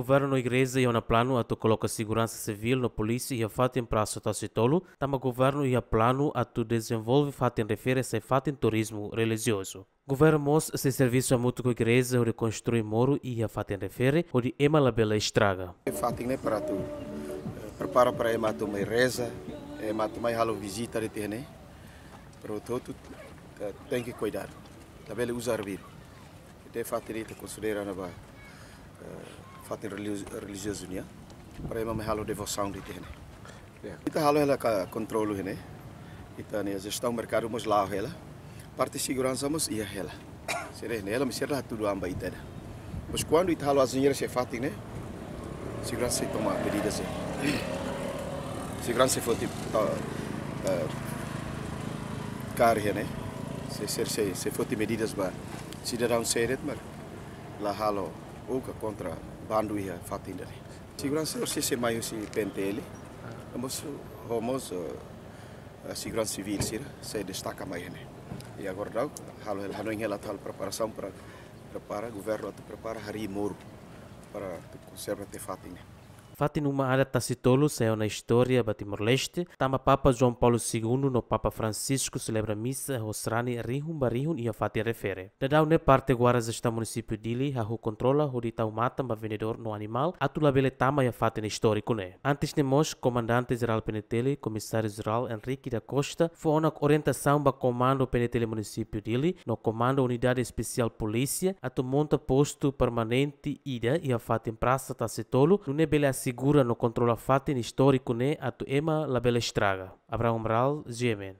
Governo, igreja e na plano ato coloca segurança civil na polícia e a fatem praça tacitolo, tá tama governo e a plano ato desenvolve fatem refere-se fatem turismo religioso. Governo se serviço a é muito com a igreja onde moro e a fatem refere de ema bela estraga. Fatem né para tu, prepara para ema tu mais reza, ema tu mais halo visita de tene, para o todo eh, tem que cuidar, bela usar vir. De fato, ele considera na barra. Eh, fattin religieuse uni para imam halude vo sound ite hene ita halu ela ka controlo hene ita ne gestão mercado mos lá ela parte segurança mos ia ela sere hene ela me será tudo amba ita da mas quando ita halu azinheira se fattin né segurança se toma medidas se segurança se foi tipo carga né se se se se foi medidas ba cidadão seret mas lá halo ook contra banduia fatindari. Segurança o se maio se pentele. Vamos vamos eh, segurança civil né? se destaca mais né. E agora halo halo em relação tal preparação para prepara governo prepara hari moro para conservar te fatindari. Fati numa área tacitolo saiu na história ba Timor-Leste. Tama Papa João Paulo II no Papa Francisco celebra missa Rosrani Rihun Barihun e a Fati refere. Da dau ne parte guaras está município Dili, a rua controla, onde tá o mata ma vendedor no animal, a tula bele tama e a Fati na histórico ne. Antes de mos, comandante-geral Penetele, comissário-geral Henrique da Costa, foi uma orientação ba comando Penetele município Dili, no comando unidade especial polícia, a monta posto permanente ida e a Fati em praça tacitolo, no nebele segura no controla fatin histórico ne atu ema la bela estraga. Abraão Bral, Giemen.